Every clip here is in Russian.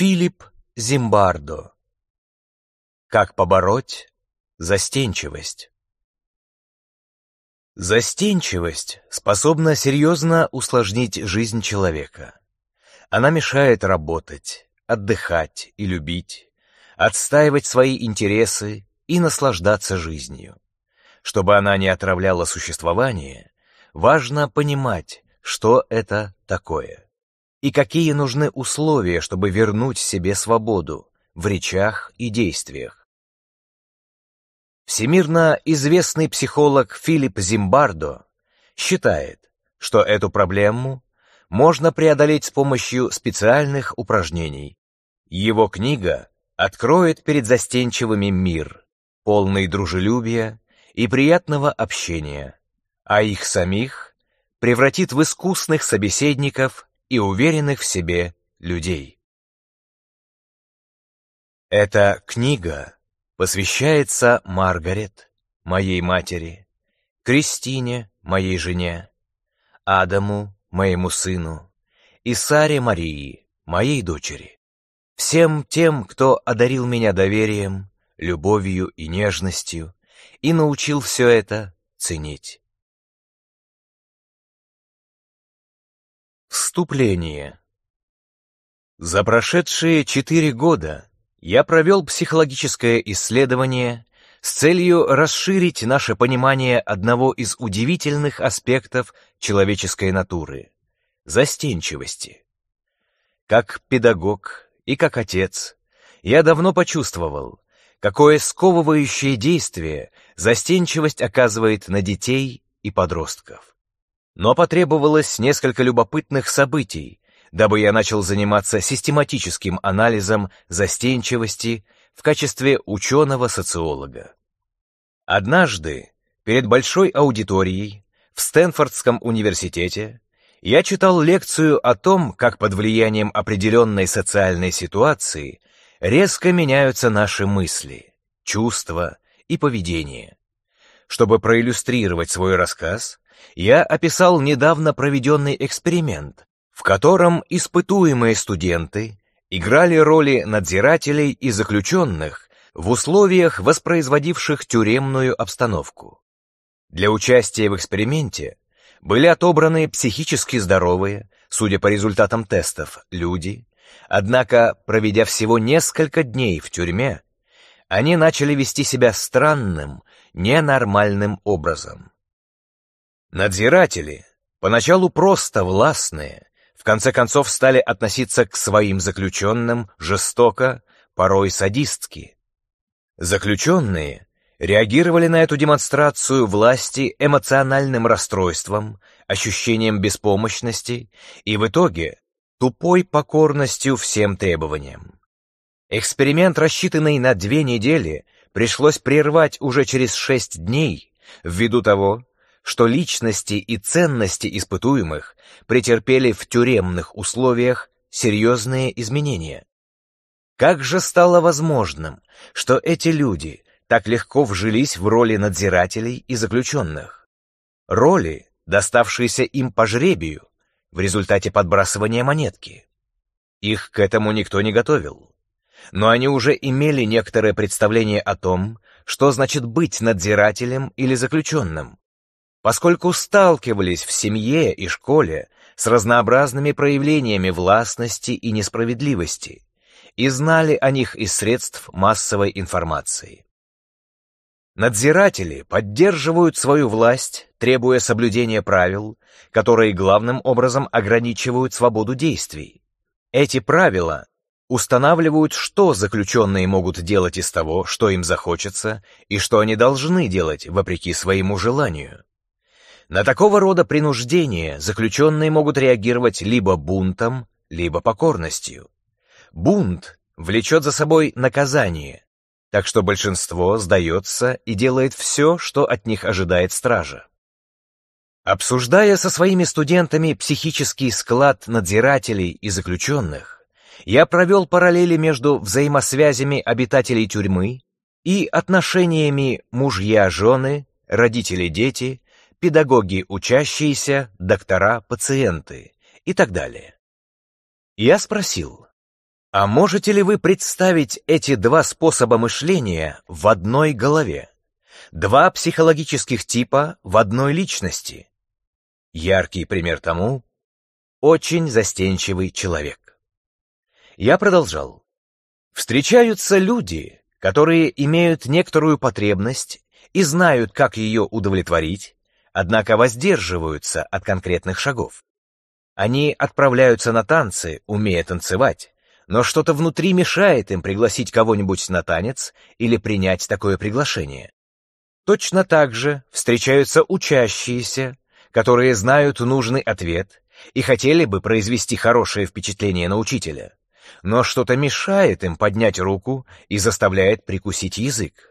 Филипп Зимбардо. Как побороть застенчивость? Застенчивость способна серьезно усложнить жизнь человека. Она мешает работать, отдыхать и любить, отстаивать свои интересы и наслаждаться жизнью. Чтобы она не отравляла существование, важно понимать, что это такое и какие нужны условия, чтобы вернуть себе свободу в речах и действиях. Всемирно известный психолог Филипп Зимбардо считает, что эту проблему можно преодолеть с помощью специальных упражнений. Его книга откроет перед застенчивыми мир, полный дружелюбия и приятного общения, а их самих превратит в искусных собеседников и уверенных в себе людей. Эта книга посвящается Маргарет, моей матери, Кристине, моей жене, Адаму, моему сыну, и Саре Марии, моей дочери, всем тем, кто одарил меня доверием, любовью и нежностью и научил все это ценить. Вступление. За прошедшие четыре года я провел психологическое исследование с целью расширить наше понимание одного из удивительных аспектов человеческой натуры — застенчивости. Как педагог и как отец я давно почувствовал, какое сковывающее действие застенчивость оказывает на детей и подростков. Но потребовалось несколько любопытных событий, дабы я начал заниматься систематическим анализом застенчивости в качестве ученого-социолога. Однажды перед большой аудиторией в Стэнфордском университете я читал лекцию о том, как под влиянием определенной социальной ситуации резко меняются наши мысли, чувства и поведение. Чтобы проиллюстрировать свой рассказ, я описал недавно проведенный эксперимент, в котором испытуемые студенты играли роли надзирателей и заключенных в условиях, воспроизводивших тюремную обстановку. Для участия в эксперименте были отобраны психически здоровые, судя по результатам тестов, люди, однако, проведя всего несколько дней в тюрьме, они начали вести себя странным, ненормальным образом. Надзиратели, поначалу просто властные, в конце концов стали относиться к своим заключенным жестоко, порой садистски. Заключенные реагировали на эту демонстрацию власти эмоциональным расстройством, ощущением беспомощности и в итоге тупой покорностью всем требованиям. Эксперимент, рассчитанный на две недели, пришлось прервать уже через шесть дней, ввиду того, что личности и ценности испытуемых претерпели в тюремных условиях серьезные изменения. Как же стало возможным, что эти люди так легко вжились в роли надзирателей и заключенных? Роли, доставшиеся им по жребию, в результате подбрасывания монетки. Их к этому никто не готовил. Но они уже имели некоторое представление о том, что значит быть надзирателем или заключенным, поскольку сталкивались в семье и школе с разнообразными проявлениями властности и несправедливости и знали о них из средств массовой информации. Надзиратели поддерживают свою власть, требуя соблюдения правил, которые главным образом ограничивают свободу действий. Эти правила устанавливают, что заключенные могут делать из того, что им захочется, и что они должны делать вопреки своему желанию. На такого рода принуждение заключенные могут реагировать либо бунтом, либо покорностью. Бунт влечет за собой наказание, так что большинство сдается и делает все, что от них ожидает стража. Обсуждая со своими студентами психический склад надзирателей и заключенных, я провел параллели между взаимосвязями обитателей тюрьмы и отношениями мужья-жены, родители-дети педагоги, учащиеся, доктора, пациенты и так далее. Я спросил, а можете ли вы представить эти два способа мышления в одной голове? Два психологических типа в одной личности? Яркий пример тому – очень застенчивый человек. Я продолжал. Встречаются люди, которые имеют некоторую потребность и знают, как ее удовлетворить, однако воздерживаются от конкретных шагов. Они отправляются на танцы, умея танцевать, но что-то внутри мешает им пригласить кого-нибудь на танец или принять такое приглашение. Точно так же встречаются учащиеся, которые знают нужный ответ и хотели бы произвести хорошее впечатление на учителя, но что-то мешает им поднять руку и заставляет прикусить язык.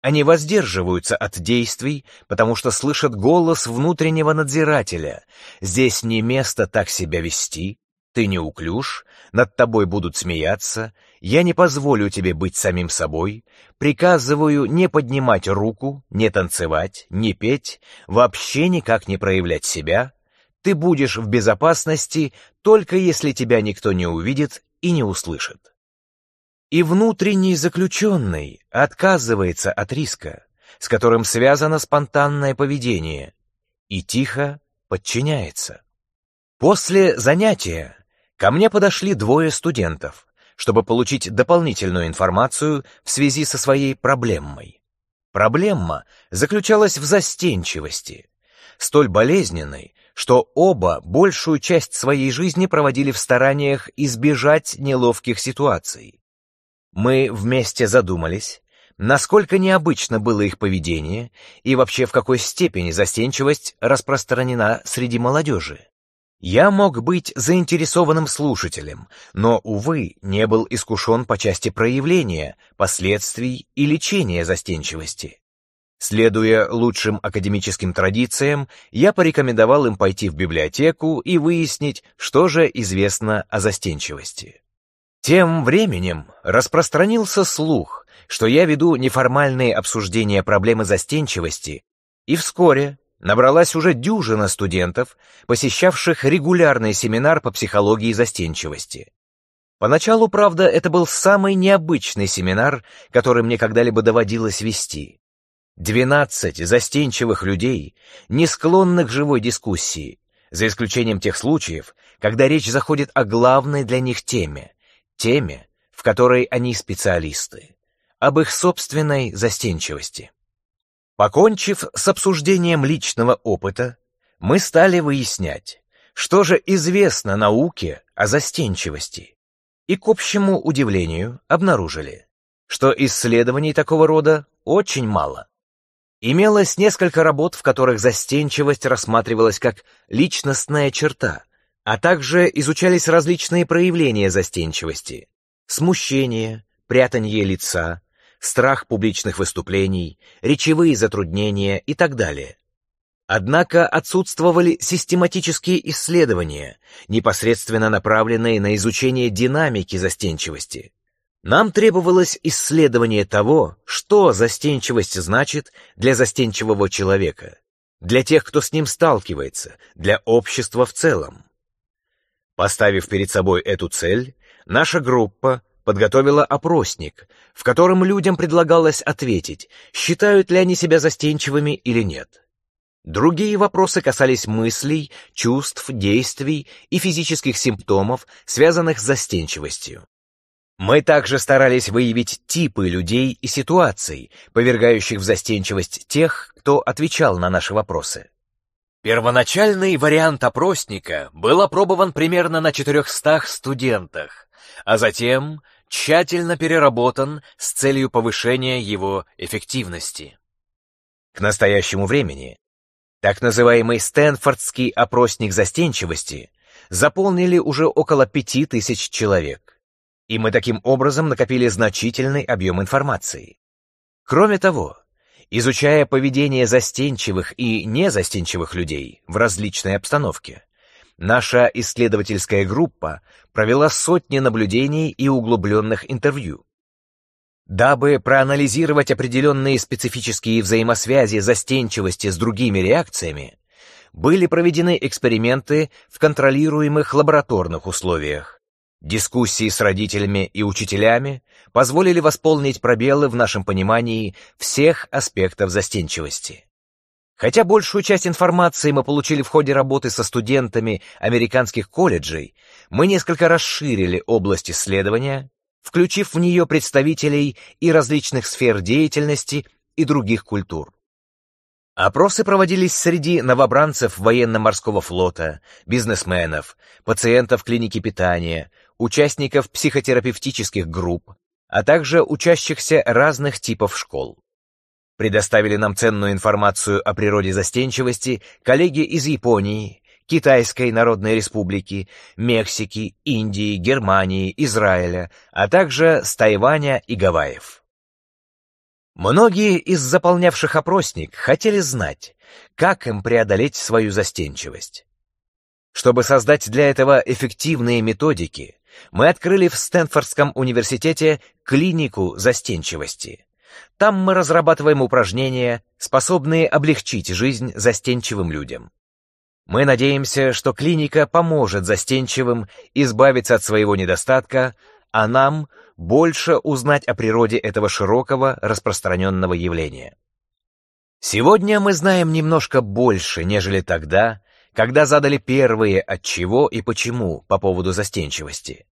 Они воздерживаются от действий, потому что слышат голос внутреннего надзирателя. Здесь не место так себя вести, ты не неуклюж, над тобой будут смеяться, я не позволю тебе быть самим собой, приказываю не поднимать руку, не танцевать, не петь, вообще никак не проявлять себя. Ты будешь в безопасности, только если тебя никто не увидит и не услышит. И внутренний заключенный отказывается от риска, с которым связано спонтанное поведение, и тихо подчиняется. После занятия ко мне подошли двое студентов, чтобы получить дополнительную информацию в связи со своей проблемой. Проблема заключалась в застенчивости, столь болезненной, что оба большую часть своей жизни проводили в стараниях избежать неловких ситуаций. Мы вместе задумались, насколько необычно было их поведение и вообще в какой степени застенчивость распространена среди молодежи. Я мог быть заинтересованным слушателем, но, увы, не был искушен по части проявления, последствий и лечения застенчивости. Следуя лучшим академическим традициям, я порекомендовал им пойти в библиотеку и выяснить, что же известно о застенчивости. Тем временем распространился слух, что я веду неформальные обсуждения проблемы застенчивости, и вскоре набралась уже дюжина студентов, посещавших регулярный семинар по психологии застенчивости. Поначалу, правда, это был самый необычный семинар, который мне когда-либо доводилось вести. Двенадцать застенчивых людей, не склонных к живой дискуссии, за исключением тех случаев, когда речь заходит о главной для них теме — теме, в которой они специалисты, об их собственной застенчивости. Покончив с обсуждением личного опыта, мы стали выяснять, что же известно науке о застенчивости, и к общему удивлению обнаружили, что исследований такого рода очень мало. Имелось несколько работ, в которых застенчивость рассматривалась как личностная черта, а также изучались различные проявления застенчивости — смущение, прятанье лица, страх публичных выступлений, речевые затруднения и так далее. Однако отсутствовали систематические исследования, непосредственно направленные на изучение динамики застенчивости. Нам требовалось исследование того, что застенчивость значит для застенчивого человека, для тех, кто с ним сталкивается, для общества в целом. Поставив перед собой эту цель, наша группа подготовила опросник, в котором людям предлагалось ответить, считают ли они себя застенчивыми или нет. Другие вопросы касались мыслей, чувств, действий и физических симптомов, связанных с застенчивостью. Мы также старались выявить типы людей и ситуаций, повергающих в застенчивость тех, кто отвечал на наши вопросы. Первоначальный вариант опросника был опробован примерно на 400 студентах, а затем тщательно переработан с целью повышения его эффективности. К настоящему времени так называемый Стэнфордский опросник застенчивости заполнили уже около 5000 человек, и мы таким образом накопили значительный объем информации. Кроме того, изучая поведение застенчивых и незастенчивых людей в различной обстановке. Наша исследовательская группа провела сотни наблюдений и углубленных интервью. Дабы проанализировать определенные специфические взаимосвязи застенчивости с другими реакциями, были проведены эксперименты в контролируемых лабораторных условиях. Дискуссии с родителями и учителями позволили восполнить пробелы в нашем понимании всех аспектов застенчивости. Хотя большую часть информации мы получили в ходе работы со студентами американских колледжей, мы несколько расширили область исследования, включив в нее представителей и различных сфер деятельности и других культур. Опросы проводились среди новобранцев военно-морского флота, бизнесменов, пациентов клиники питания, участников психотерапевтических групп, а также учащихся разных типов школ. Предоставили нам ценную информацию о природе застенчивости коллеги из Японии, Китайской Народной Республики, Мексики, Индии, Германии, Израиля, а также с Тайваня и Гавайев. Многие из заполнявших опросник хотели знать, как им преодолеть свою застенчивость. Чтобы создать для этого эффективные методики, мы открыли в Стэнфордском университете клинику застенчивости. Там мы разрабатываем упражнения, способные облегчить жизнь застенчивым людям. Мы надеемся, что клиника поможет застенчивым избавиться от своего недостатка, а нам больше узнать о природе этого широкого распространенного явления. Сегодня мы знаем немножко больше, нежели тогда, когда задали первые от чего и почему по поводу застенчивости.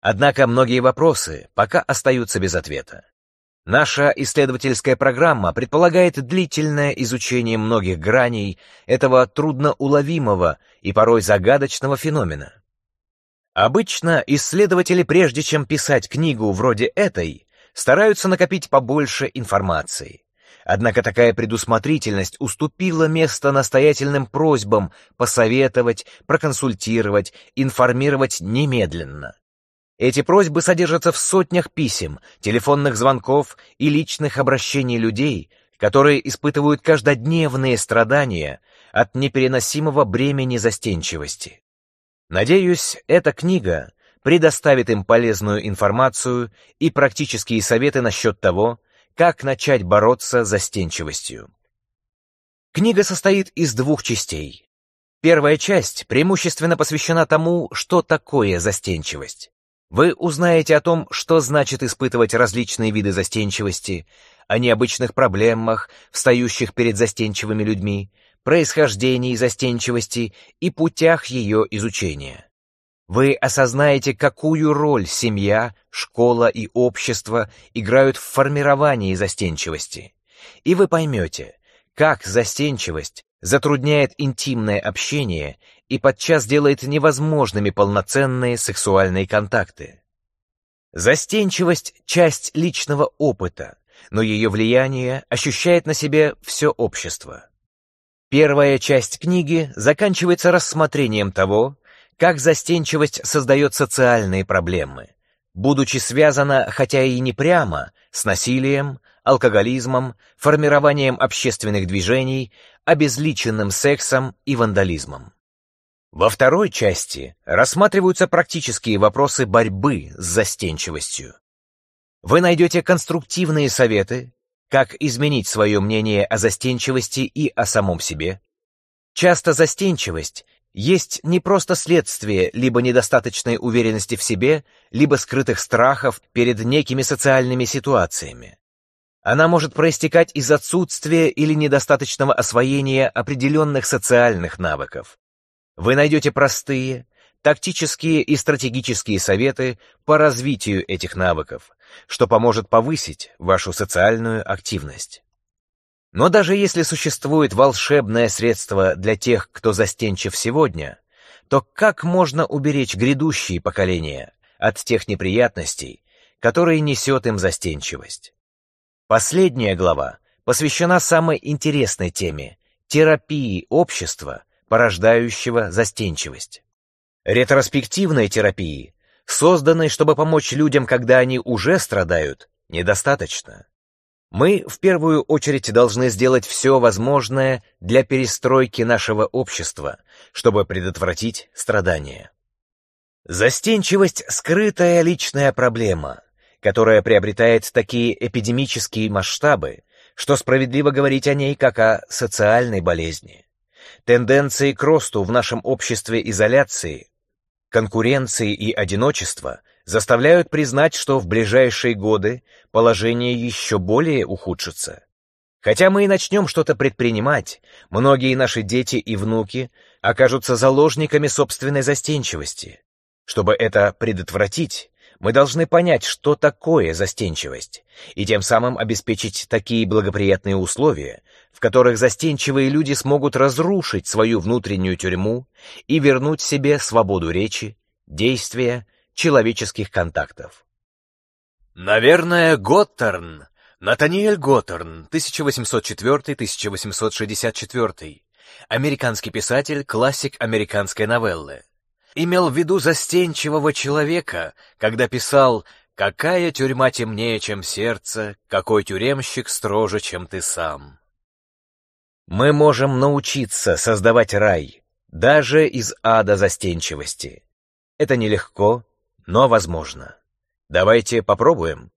Однако многие вопросы пока остаются без ответа. Наша исследовательская программа предполагает длительное изучение многих граней этого трудноуловимого и порой загадочного феномена. Обычно исследователи, прежде чем писать книгу вроде этой, стараются накопить побольше информации, Однако такая предусмотрительность уступила место настоятельным просьбам посоветовать, проконсультировать, информировать немедленно. Эти просьбы содержатся в сотнях писем, телефонных звонков и личных обращений людей, которые испытывают каждодневные страдания от непереносимого бремени застенчивости. Надеюсь, эта книга предоставит им полезную информацию и практические советы насчет того, как начать бороться с застенчивостью? Книга состоит из двух частей. Первая часть преимущественно посвящена тому, что такое застенчивость. Вы узнаете о том, что значит испытывать различные виды застенчивости, о необычных проблемах, встающих перед застенчивыми людьми, происхождении застенчивости и путях ее изучения. Вы осознаете, какую роль семья, школа и общество играют в формировании застенчивости. И вы поймете, как застенчивость затрудняет интимное общение и подчас делает невозможными полноценные сексуальные контакты. Застенчивость – часть личного опыта, но ее влияние ощущает на себе все общество. Первая часть книги заканчивается рассмотрением того, как застенчивость создает социальные проблемы, будучи связана, хотя и не прямо, с насилием, алкоголизмом, формированием общественных движений, обезличенным сексом и вандализмом. Во второй части рассматриваются практические вопросы борьбы с застенчивостью. Вы найдете конструктивные советы, как изменить свое мнение о застенчивости и о самом себе. Часто застенчивость есть не просто следствие либо недостаточной уверенности в себе, либо скрытых страхов перед некими социальными ситуациями. Она может проистекать из отсутствия или недостаточного освоения определенных социальных навыков. Вы найдете простые, тактические и стратегические советы по развитию этих навыков, что поможет повысить вашу социальную активность. Но даже если существует волшебное средство для тех, кто застенчив сегодня, то как можно уберечь грядущие поколения от тех неприятностей, которые несет им застенчивость? Последняя глава посвящена самой интересной теме – терапии общества, порождающего застенчивость. Ретроспективной терапии, созданной, чтобы помочь людям, когда они уже страдают, недостаточно. Мы в первую очередь должны сделать все возможное для перестройки нашего общества, чтобы предотвратить страдания. Застенчивость — скрытая личная проблема, которая приобретает такие эпидемические масштабы, что справедливо говорить о ней как о социальной болезни. Тенденции к росту в нашем обществе изоляции, конкуренции и одиночества заставляют признать, что в ближайшие годы положение еще более ухудшится. Хотя мы и начнем что-то предпринимать, многие наши дети и внуки окажутся заложниками собственной застенчивости. Чтобы это предотвратить, мы должны понять, что такое застенчивость, и тем самым обеспечить такие благоприятные условия, в которых застенчивые люди смогут разрушить свою внутреннюю тюрьму и вернуть себе свободу речи, действия человеческих контактов. Наверное, Готтерн, Натаниэль Готтерн, 1804-1864, американский писатель, классик американской новеллы. Имел в виду застенчивого человека, когда писал «Какая тюрьма темнее, чем сердце, какой тюремщик строже, чем ты сам». Мы можем научиться создавать рай, даже из ада застенчивости. Это нелегко, но возможно. Давайте попробуем.